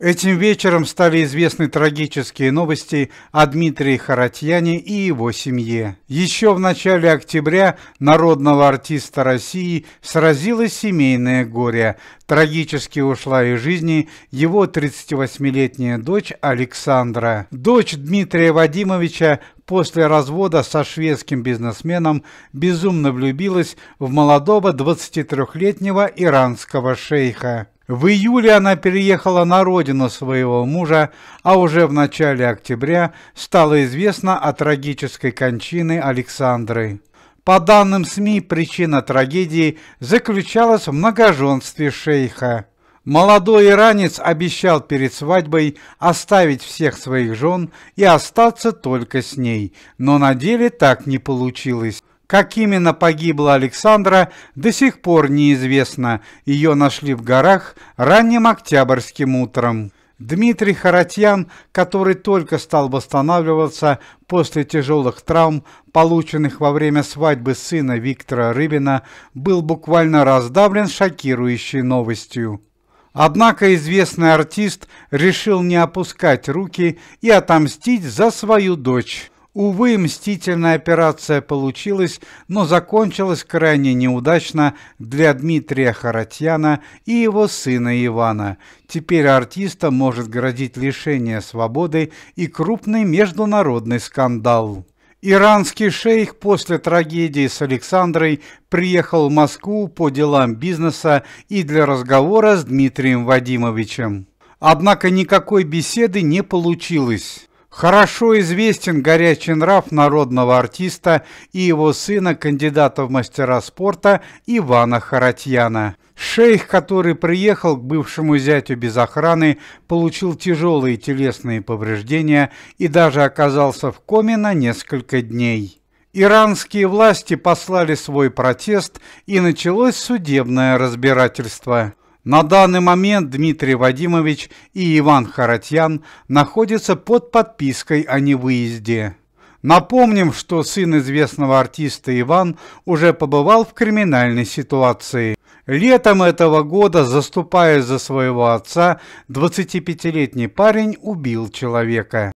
Этим вечером стали известны трагические новости о Дмитрии Харатьяне и его семье. Еще в начале октября народного артиста России сразило семейное горе. Трагически ушла из жизни его 38-летняя дочь Александра. Дочь Дмитрия Вадимовича после развода со шведским бизнесменом безумно влюбилась в молодого 23-летнего иранского шейха. В июле она переехала на родину своего мужа, а уже в начале октября стало известно о трагической кончине Александры. По данным СМИ, причина трагедии заключалась в многоженстве шейха. Молодой иранец обещал перед свадьбой оставить всех своих жен и остаться только с ней, но на деле так не получилось. Как именно погибла Александра, до сих пор неизвестно. Ее нашли в горах ранним октябрьским утром. Дмитрий Харатьян, который только стал восстанавливаться после тяжелых травм, полученных во время свадьбы сына Виктора Рыбина, был буквально раздавлен шокирующей новостью. Однако известный артист решил не опускать руки и отомстить за свою дочь. Увы, мстительная операция получилась, но закончилась крайне неудачно для Дмитрия Харатьяна и его сына Ивана. Теперь артиста может грозить лишение свободы и крупный международный скандал. Иранский шейх после трагедии с Александрой приехал в Москву по делам бизнеса и для разговора с Дмитрием Вадимовичем. Однако никакой беседы не получилось. Хорошо известен горячий нрав народного артиста и его сына, кандидата в мастера спорта Ивана Харатьяна. Шейх, который приехал к бывшему зятю без охраны, получил тяжелые телесные повреждения и даже оказался в коме на несколько дней. Иранские власти послали свой протест и началось судебное разбирательство. На данный момент Дмитрий Вадимович и Иван Харатьян находятся под подпиской о невыезде. Напомним, что сын известного артиста Иван уже побывал в криминальной ситуации. Летом этого года, заступая за своего отца, 25-летний парень убил человека.